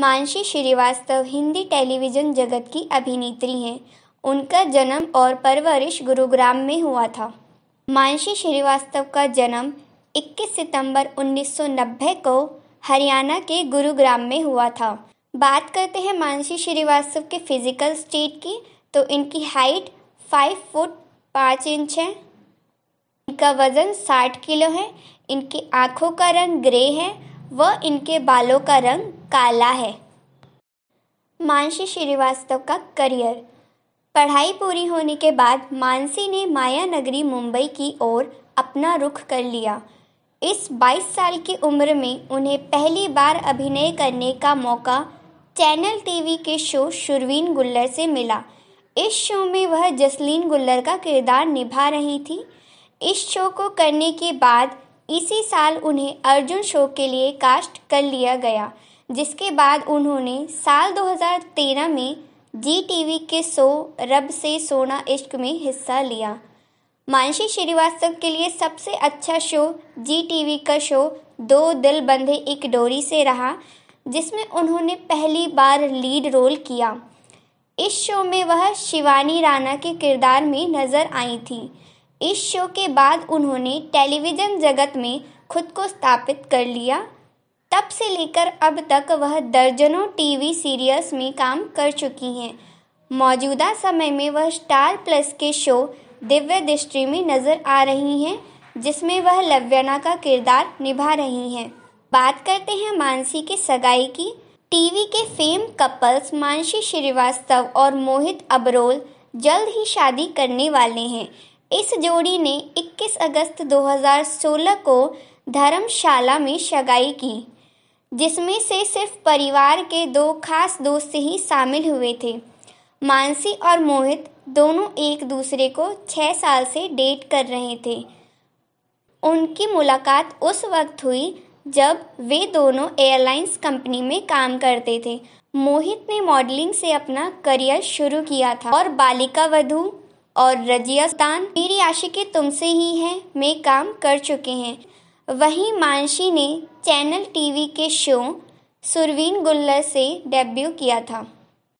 Mansi Srivastava Hindi television जगत की अभिनेत्री हैं उनका जन्म और परवरिश गुरुग्राम में हुआ था मानसी श्रीवास्तव का जन्म 21 सितंबर 1990 को हरियाणा के गुरुग्राम में हुआ था बात करते हैं मानसी श्रीवास्तव के फिजिकल स्टेट की तो इनकी हाइट 5 फुट 5 इंच है इनका वज़न 60 किलो है इनकी आँखों का रंग ग्रे है व इनके बालों का रंग काला है मानसी श्रीवास्तव का करियर पढ़ाई पूरी होने के बाद मानसी ने माया नगरी मुंबई की ओर अपना रुख कर लिया इस 22 साल की उम्र में उन्हें पहली बार अभिनय करने का मौका चैनल टीवी के शो शुरवीन गुल्लर से मिला इस शो में वह जसलीन गुल्लर का किरदार निभा रही थी इस शो को करने के बाद इसी साल उन्हें अर्जुन शो के लिए कास्ट कर लिया गया जिसके बाद उन्होंने साल 2013 में जी टीवी के शो रब से सोना इश्क में हिस्सा लिया मानसी श्रीवास्तव के लिए सबसे अच्छा शो जी टीवी का शो दो दिल बंधे एक डोरी से रहा जिसमें उन्होंने पहली बार लीड रोल किया इस शो में वह शिवानी राणा के किरदार में नजर आई थी इस शो के बाद उन्होंने टेलीविज़न जगत में खुद को स्थापित कर लिया तब से लेकर अब तक वह दर्जनों टीवी सीरियल्स में काम कर चुकी हैं मौजूदा समय में वह स्टार प्लस के शो दिव्य दृष्टि में नजर आ रही हैं जिसमें वह लव्यना का किरदार निभा रही हैं बात करते हैं मानसी की सगाई की टीवी के फेम कपल्स मानसी श्रीवास्तव और मोहित अबरोल जल्द ही शादी करने वाले हैं इस जोड़ी ने 21 अगस्त 2016 को धर्मशाला में सगाई की जिसमें से सिर्फ परिवार के दो खास दोस्त ही शामिल हुए थे मानसी और मोहित दोनों एक दूसरे को छः साल से डेट कर रहे थे उनकी मुलाकात उस वक्त हुई जब वे दोनों एयरलाइंस कंपनी में काम करते थे मोहित ने मॉडलिंग से अपना करियर शुरू किया था और बालिका वधु और रजियास्तान मेरी आशिकी तुमसे ही है में काम कर चुके हैं वहीं मानसी ने चैनल टीवी के शो सुरवीन गुल्लर से डेब्यू किया था